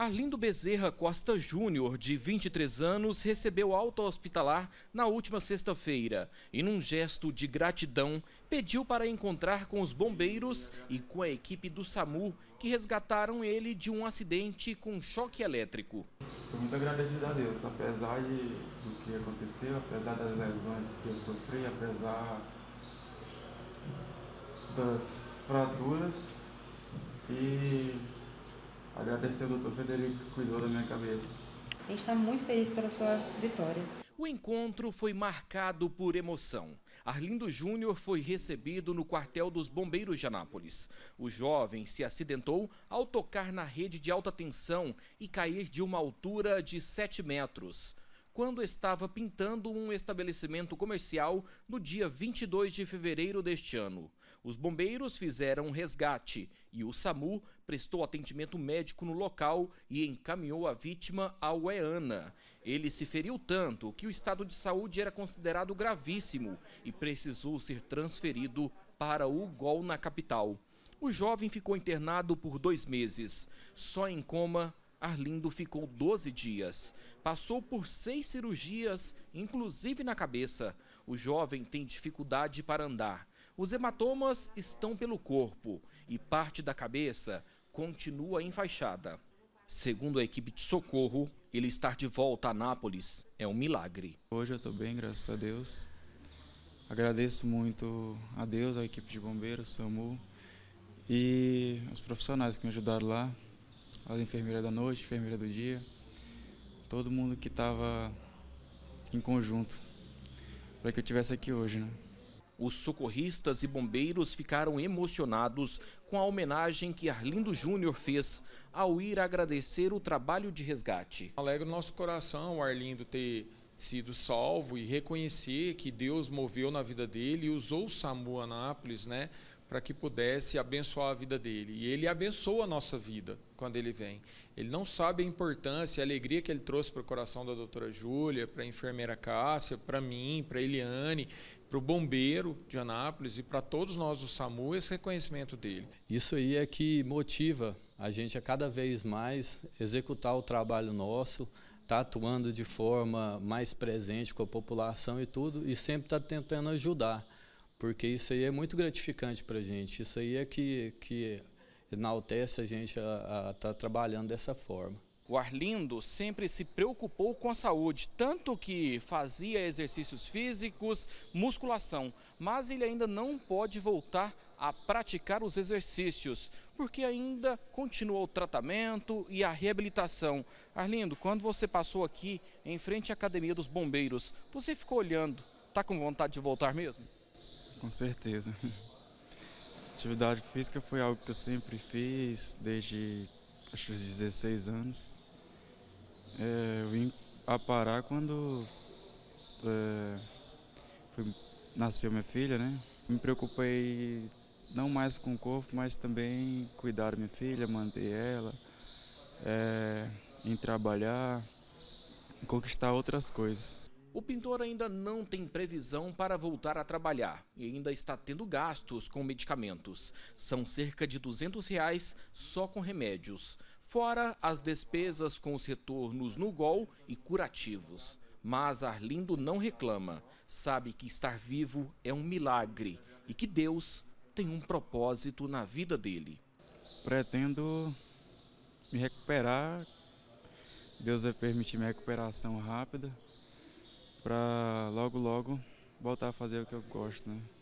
Arlindo Bezerra Costa Júnior, de 23 anos, recebeu alta hospitalar na última sexta-feira e, num gesto de gratidão, pediu para encontrar com os bombeiros e com a equipe do SAMU que resgataram ele de um acidente com choque elétrico. Sou muito agradecido a Deus, apesar de, do que aconteceu, apesar das lesões que eu sofri, apesar das fraturas e Agradecer ao doutor Federico que cuidou da minha cabeça. A gente está muito feliz pela sua vitória. O encontro foi marcado por emoção. Arlindo Júnior foi recebido no quartel dos Bombeiros de Anápolis. O jovem se acidentou ao tocar na rede de alta tensão e cair de uma altura de 7 metros quando estava pintando um estabelecimento comercial no dia 22 de fevereiro deste ano. Os bombeiros fizeram um resgate e o SAMU prestou atendimento médico no local e encaminhou a vítima ao EANA. Ele se feriu tanto que o estado de saúde era considerado gravíssimo e precisou ser transferido para o GOL na capital. O jovem ficou internado por dois meses, só em coma Arlindo ficou 12 dias. Passou por seis cirurgias, inclusive na cabeça. O jovem tem dificuldade para andar. Os hematomas estão pelo corpo e parte da cabeça continua enfaixada. Segundo a equipe de socorro, ele estar de volta a Nápoles é um milagre. Hoje eu estou bem, graças a Deus. Agradeço muito a Deus, a equipe de bombeiros, SAMU e os profissionais que me ajudaram lá as enfermeiras da noite, enfermeira do dia, todo mundo que estava em conjunto para que eu tivesse aqui hoje, né? Os socorristas e bombeiros ficaram emocionados com a homenagem que Arlindo Júnior fez ao ir agradecer o trabalho de resgate. Alegra o nosso coração o Arlindo ter sido salvo e reconhecer que Deus moveu na vida dele e usou o SAMU Anápolis né, para que pudesse abençoar a vida dele. E ele abençoa a nossa vida quando ele vem. Ele não sabe a importância, a alegria que ele trouxe para o coração da doutora Júlia, para a enfermeira Cássia, para mim, para Eliane, para o bombeiro de Anápolis e para todos nós do SAMU esse reconhecimento dele. Isso aí é que motiva a gente a cada vez mais executar o trabalho nosso, está atuando de forma mais presente com a população e tudo, e sempre está tentando ajudar porque isso aí é muito gratificante para a gente. Isso aí é que, que enaltece a gente a estar tá trabalhando dessa forma. O Arlindo sempre se preocupou com a saúde, tanto que fazia exercícios físicos, musculação, mas ele ainda não pode voltar a praticar os exercícios, porque ainda continua o tratamento e a reabilitação. Arlindo, quando você passou aqui em frente à Academia dos Bombeiros, você ficou olhando, está com vontade de voltar mesmo? com certeza. Atividade física foi algo que eu sempre fiz desde acho os 16 anos. É, eu vim a parar quando é, fui, nasceu minha filha, né? Me preocupei não mais com o corpo, mas também cuidar da minha filha, manter ela, é, em trabalhar, conquistar outras coisas. O pintor ainda não tem previsão para voltar a trabalhar e ainda está tendo gastos com medicamentos. São cerca de 200 reais só com remédios, fora as despesas com os retornos no gol e curativos. Mas Arlindo não reclama, sabe que estar vivo é um milagre e que Deus tem um propósito na vida dele. Pretendo me recuperar, Deus vai permitir minha recuperação rápida para logo logo voltar a fazer o que eu gosto, né?